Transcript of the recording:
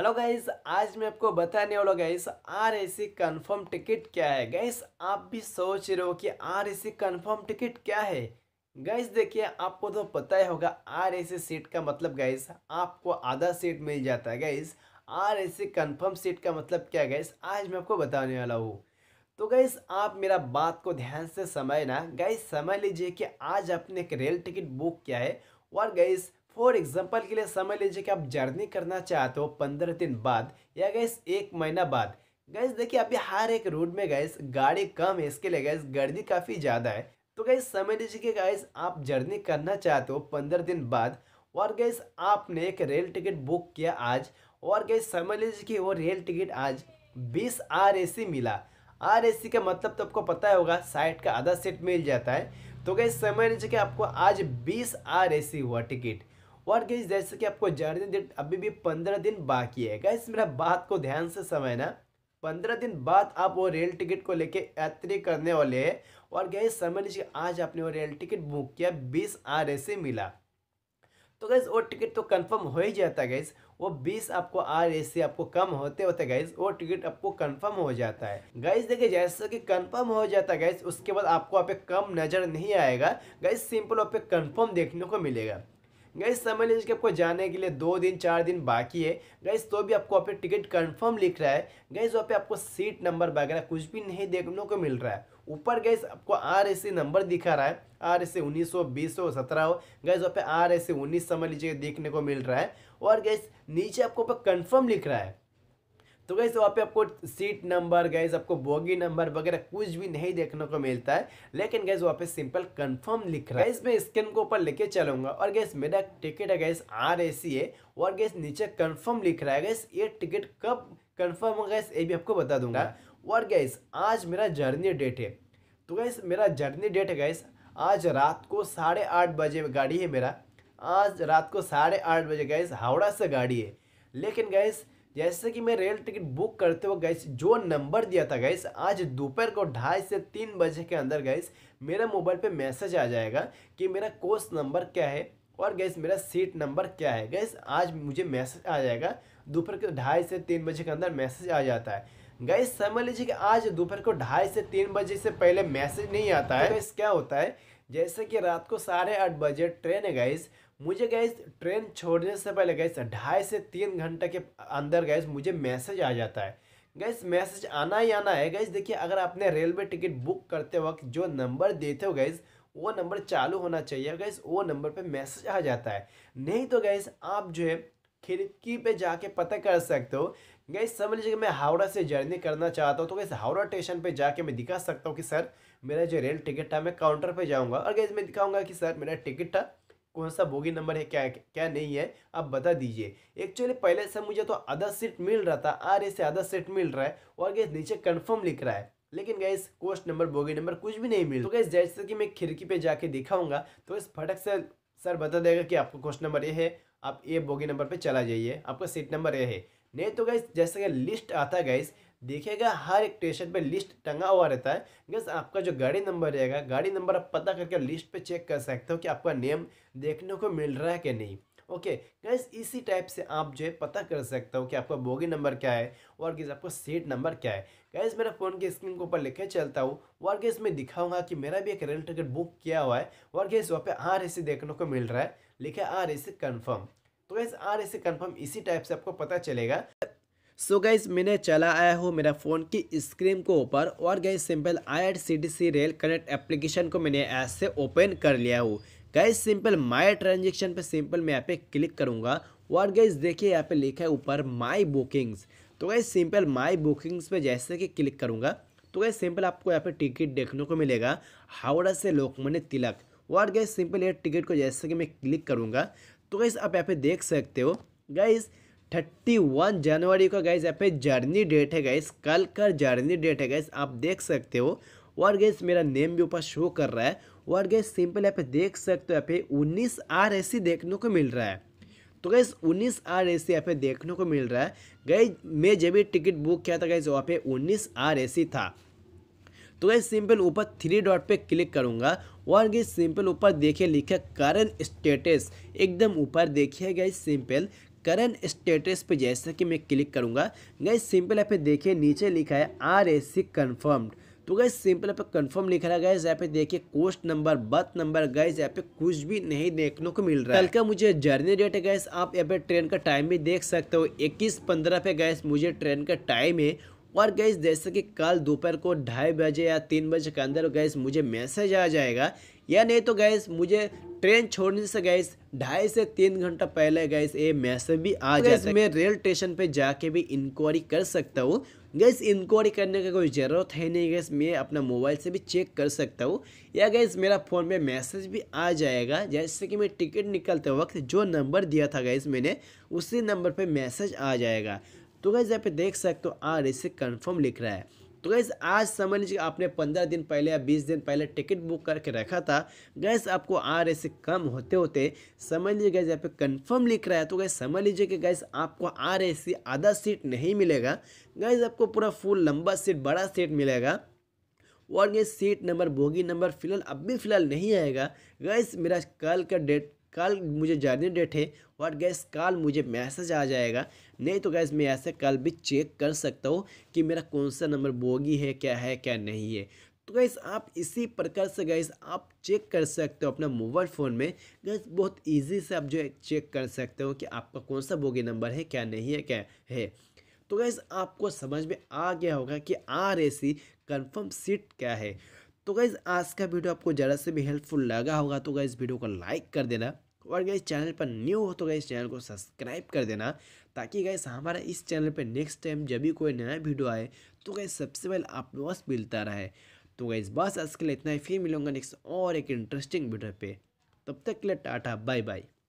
hello guys आज मैं आपको बताने वाला guys R A C confirm ticket क्या है गाइस आप भी सोच रहे हो कि R A C confirm ticket क्या है गाइस देखिए आपको तो पता ही होगा आर ए सी सीट का मतलब गाइस आपको आधा सीट मिल जाता है guys R A C confirm seat का मतलब क्या है गाइस आज मैं आपको बताने वाला हूँ तो गाइस आप मेरा बात को ध्यान से समझना गाइस समझ लीजिए कि आज आपने एक रेल टिकट बुक किया है और गाइस फॉर एग्जाम्पल के लिए समझ लीजिए कि आप जर्नी करना चाहते हो पंद्रह दिन बाद या गैस एक महीना बाद गैस देखिए अभी हर एक रूट में गैस गाड़ी कम है इसके लिए गैस गर्दी काफ़ी ज़्यादा है तो गैस समझ लीजिए कि गैस आप जर्नी करना चाहते हो पंद्रह दिन बाद और गैस आपने एक रेल टिकट बुक किया आज और गैस समझ लीजिए कि वो रेल टिकट आज बीस आर मिला आर ए सी का मतलब तो आपको पता होगा साइट का आधा सीट मिल जाता है तो गैस समझ लीजिए कि आपको आज बीस आर ए सी हुआ टिकट और गैस जैसे कि आपको जर्नी डेट अभी भी पंद्रह दिन बाकी है गैस मेरा बात को ध्यान से समझना पंद्रह दिन बाद आप वो रेल टिकट को लेके यात्री करने वाले हैं और गए समझ लीजिए आज आपने वो रेल टिकट बुक किया बीस आर से मिला तो गैस वो टिकट तो कंफर्म हो ही जाता है गैस वो बीस आपको आर एस से आपको कम होते होते गैस वो टिकट आपको कंफर्म हो जाता है गैस देखिए जैसे कि कंफर्म हो जाता है गैस उसके बाद आपको आप पे कम नज़र नहीं आएगा गैस सिंपल वहाँ पे कंफर्म देखने को मिलेगा गैस समझ लीजिए कि आपको जाने के लिए दो दिन चार दिन बाकी है गैस तो भी आपको अपने टिकट कंफर्म लिख रहा है गैस वहाँ पे आपको सीट नंबर वगैरह कुछ भी नहीं देखने को मिल रहा है ऊपर गैस आपको आर एस नंबर दिखा रहा है आर एस उन्नीस सौ बीस सौ सत्रह हो गैस वहाँ पे आर एस उन्नीस समझ लीजिए देखने को मिल रहा है और गैस नीचे आपको कन्फर्म लिख रहा है तो गैस तो वहाँ पे आपको सीट नंबर गैस आपको बोगी नंबर वगैरह कुछ भी नहीं देखने को मिलता है लेकिन गैस वहाँ पे सिंपल कंफर्म लिख रहा है गैस मैं स्कैन को ऊपर लेके चलूंगा और गैस मेरा टिकट है गैस आर ए है और गैस नीचे कन्फर्म लिख रहा है गैस ये टिकट कब कन्फर्म होगा गैस ये भी आपको बता दूंगा और गैस आज मेरा जर्नी डेट है तो गैस मेरा जर्नी डेट है गैस आज रात को साढ़े आठ बजे गाड़ी है मेरा आज रात को साढ़े आठ बजे गैस हावड़ा से गाड़ी है लेकिन गैस जैसे कि मैं रेल टिकट बुक करते हुए गैस जो नंबर दिया था गैस आज दोपहर को ढाई से तीन बजे के अंदर गैस मेरा मोबाइल पे मैसेज आ जाएगा कि मेरा कोर्स नंबर क्या है और गैस मेरा सीट नंबर क्या है गैस आज मुझे मैसेज आ जाएगा दोपहर के ढाई से तीन बजे के अंदर मैसेज आ जाता है गैस समझ लीजिए कि आज दोपहर को ढाई से तीन बजे से पहले मैसेज नहीं आता है तो गैस क्या होता है जैसे कि रात को साढ़े आठ बजे ट्रेन है गैस मुझे गैस ट्रेन छोड़ने से पहले गैस ढाई से तीन घंटे के अंदर गैस मुझे मैसेज आ जाता है गैस मैसेज आना ही आना है गैस देखिए अगर आपने रेलवे टिकट बुक करते वक्त जो नंबर देते हो गैस वो नंबर चालू होना चाहिए गैस वो नंबर पे मैसेज आ जाता है नहीं तो गैस आप जो है खिड़की पे जाके पता कर सकते हो गैस समझ लीजिए मैं हावड़ा से जर्नी करना चाहता हूँ तो गैस हावड़ा स्टेशन पे जाके मैं दिखा सकता हूँ कि सर मेरा जो रेल टिकट था मैं काउंटर पे जाऊँगा और गैस मैं दिखाऊँगा कि सर मेरा टिकट था कौन सा बोगी नंबर है क्या क्या नहीं है आप बता दीजिए एक्चुअली पहले से मुझे तो आधा सीट मिल रहा था आर से आधा सीट मिल रहा है और गैस नीचे कंफर्म लिख रहा है लेकिन guys coach number bogie number कुछ भी नहीं मिल तो गैस जैसे कि मैं खिड़की पे जाके दिखाऊंगा तो इस फटक से सर बता देगा कि आपको कोस्ट नंबर ये है आप ए बोगी नंबर पर चला जाइए आपका सीट नंबर ये है नहीं तो गैस जैसे कि लिस्ट आता गैस देखिएगा हर एक स्टेशन पे लिस्ट टंगा हुआ रहता है गस आपका जो गाड़ी नंबर रहेगा गाड़ी नंबर आप पता करके लिस्ट पे चेक कर सकते हो कि आपका नेम देखने को मिल रहा है कि नहीं ओके गैस इसी टाइप से आप जो है पता कर सकते हो कि आपका बोगी नंबर क्या है और गैस आपका सीट नंबर क्या है गैस मेरा फ़ोन की स्क्रीन के ऊपर लिखे चलता हूँ और गैस मैं दिखाऊंगा कि मेरा भी एक रेल टिकट बुक किया हुआ है और गैस वहाँ पे आर ए देखने को मिल रहा है लिखे आर ए कंफर्म कन्फर्म तो guys R A confirm confirm इसी टाइप से आपको पता चलेगा सो so गैस मैंने चला आया हूँ मेरा फ़ोन की स्क्रीन को ऊपर और guys simple I rail connect application को मैंने ऐसे ओपन कर लिया हूँ गैस सिंपल माई ट्रांजेक्शन पे सिंपल मैं यहाँ पे क्लिक करूँगा और गैस देखिए यहाँ पे लिखा है ऊपर माई बुकिंग्स तो गैस सिंपल माई बुकिंग्स पे जैसे कि क्लिक करूँगा तो गैस सिंपल आपको यहाँ पे टिकट देखने को मिलेगा हावड़ा से लोकमान्य तिलक और गैस सिंपल ये टिकट को जैसे कि मैं क्लिक करूँगा तो गैस आप यहाँ पे देख सकते हो गैस थर्टी वन जनवरी को गैस यहाँ पे जर्नी डेट है गैस कल का जर्नी डेट है गैस आप देख सकते हो और गैस मेरा नेम भी ऊपर शो कर रहा है और गैस सिंपल यहाँ पे देख सकते हो यहाँ पे उन्नीस आर ए सी देखने को मिल रहा है तो गैस उन्नीस आर ए सी यहाँ पे देखने को मिल रहा है गई मैं जब भी टिकट बुक किया था गैस वहाँ पे उन्नीस आर ए सी था तो गैस सिंपल ऊपर थ्री डॉट पे क्लिक करूँगा और गई सिंपल ऊपर देखिए लिखा करंट स्टेटस एकदम ऊपर देखिए गैस सिंपल करंट स्टेटस पे जैसे कि मैं क्लिक करूँगा गई सिंपल ऐप पे देखिए नीचे लिखा है आर ए सी कन्फर्म्ड तो गए सिंपल ऐप कन्फर्म लिख रहा है गए यहाँ पे देखिए कोस्ट नंबर बर्थ नंबर गए यहाँ पे कुछ भी नहीं देखने को मिल रहा है कल का मुझे जर्नी डेट है गैस आप यहाँ पे ट्रेन का टाइम भी देख सकते हो इक्कीस पंद्रह पे गए मुझे ट्रेन का टाइम है और गैस जैसे कि कल दोपहर को ढाई बजे या तीन बजे के अंदर गैस मुझे मैसेज आ जाएगा या नहीं तो गैस मुझे ट्रेन छोड़ने से गैस ढाई से तीन घंटा पहले गैस ये मैसेज भी आ तो जाए मैं रेल स्टेशन पे जाके भी इंक्वायरी कर सकता हूँ गैस इंक्वायरी करने का कोई ज़रूरत है नहीं गैस मैं अपना मोबाइल से भी चेक कर सकता हूँ या गैस मेरा फ़ोन में मैसेज भी आ जाएगा जैसे कि मैं टिकट निकलते वक्त जो नंबर दिया था गैस मैंने उसी नंबर पर मैसेज आ जाएगा तो गैस यहाँ पे देख सकते हो आर इसे कन्फर्म लिख रहा है तो गैस आज समझ लीजिए आपने पंद्रह दिन पहले या बीस दिन पहले टिकट बुक करके रखा था गैस आपको आ रहे से कम होते होते समझ लीजिए गैस यहाँ पे कंफर्म लिख रहा है तो गैस समझ लीजिए कि गैस आपको आ रहे से आधा सीट नहीं मिलेगा गैस आपको पूरा फुल लंबा सीट बड़ा सीट मिलेगा और ये सीट नंबर बोगी नंबर फिलहाल अब भी फिलहाल नहीं आएगा गैस मेरा कल का डेट कल मुझे जर्नी डेट है और गैस कल मुझे मैसेज आ जाएगा नहीं तो गैस मैं ऐसे कल भी चेक कर सकता हूँ कि मेरा कौन सा नंबर बोगी है क्या है क्या नहीं है तो गैस आप इसी प्रकार से गैस आप चेक कर सकते हो अपना मोबाइल फ़ोन में गैस बहुत इजी से आप जो है चेक कर सकते हो कि आपका कौन सा बोगी नंबर है क्या नहीं है क्या है तो गैस आपको समझ में आ गया होगा कि R A C confirm seat क्या है तो गाइज़ आज का वीडियो आपको ज़रा से भी हेल्पफुल लगा होगा तो गाइज़ वीडियो को लाइक कर देना और गाइज चैनल पर न्यू हो तो गाइज चैनल को सब्सक्राइब कर देना ताकि गाइज हमारा इस चैनल पर नेक्स्ट टाइम जब भी कोई नया वीडियो आए तो गाइज सबसे पहले आप बस मिलता रहे तो गाइज बस आज के लिए इतना ही फिर मिलूंगा नेक्स्ट और एक इंटरेस्टिंग वीडियो पे तब तक के लिए टाटा बाय बाय